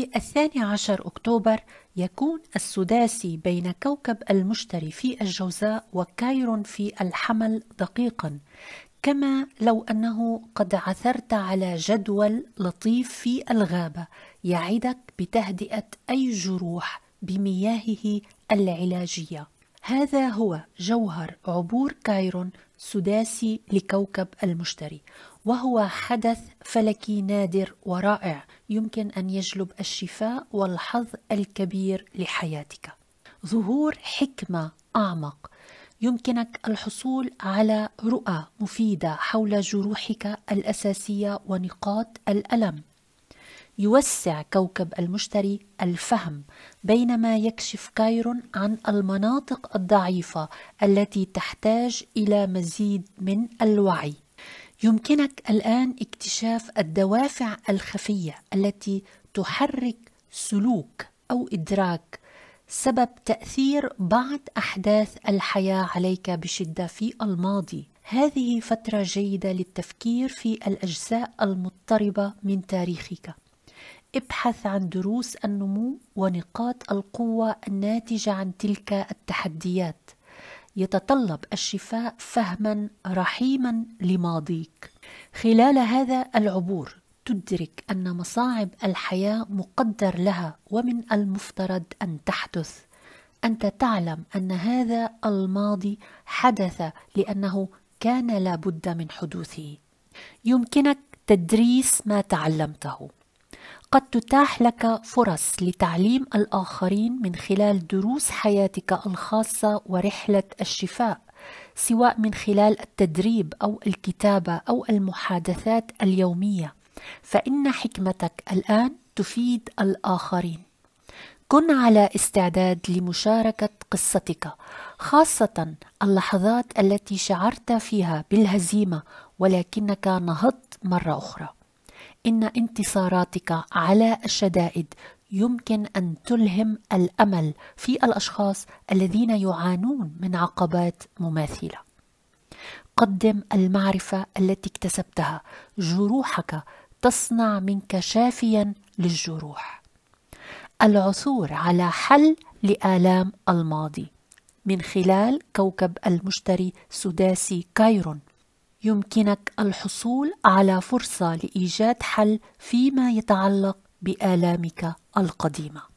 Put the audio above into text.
في الثاني عشر أكتوبر يكون السداسي بين كوكب المشتري في الجوزاء وكايرون في الحمل دقيقا كما لو أنه قد عثرت على جدول لطيف في الغابة يعدك بتهدئة أي جروح بمياهه العلاجيه هذا هو جوهر عبور كايرون سداسي لكوكب المشتري وهو حدث فلكي نادر ورائع يمكن ان يجلب الشفاء والحظ الكبير لحياتك ظهور حكمه اعمق يمكنك الحصول على رؤى مفيده حول جروحك الاساسيه ونقاط الالم يوسع كوكب المشتري الفهم بينما يكشف كايرون عن المناطق الضعيفة التي تحتاج إلى مزيد من الوعي. يمكنك الآن اكتشاف الدوافع الخفية التي تحرك سلوك أو إدراك سبب تأثير بعض أحداث الحياة عليك بشدة في الماضي. هذه فترة جيدة للتفكير في الأجزاء المضطربة من تاريخك. ابحث عن دروس النمو ونقاط القوة الناتجة عن تلك التحديات يتطلب الشفاء فهما رحيما لماضيك خلال هذا العبور تدرك ان مصاعب الحياه مقدر لها ومن المفترض ان تحدث انت تعلم ان هذا الماضي حدث لانه كان لابد من حدوثه يمكنك تدريس ما تعلمته قد تتاح لك فرص لتعليم الآخرين من خلال دروس حياتك الخاصة ورحلة الشفاء سواء من خلال التدريب أو الكتابة أو المحادثات اليومية فإن حكمتك الآن تفيد الآخرين كن على استعداد لمشاركة قصتك خاصة اللحظات التي شعرت فيها بالهزيمة ولكنك نهضت مرة أخرى ان انتصاراتك على الشدائد يمكن ان تلهم الامل في الاشخاص الذين يعانون من عقبات مماثله قدم المعرفه التي اكتسبتها جروحك تصنع منك شافيا للجروح العثور على حل لالام الماضي من خلال كوكب المشتري سداسي كايرون يمكنك الحصول على فرصة لإيجاد حل فيما يتعلق بآلامك القديمة.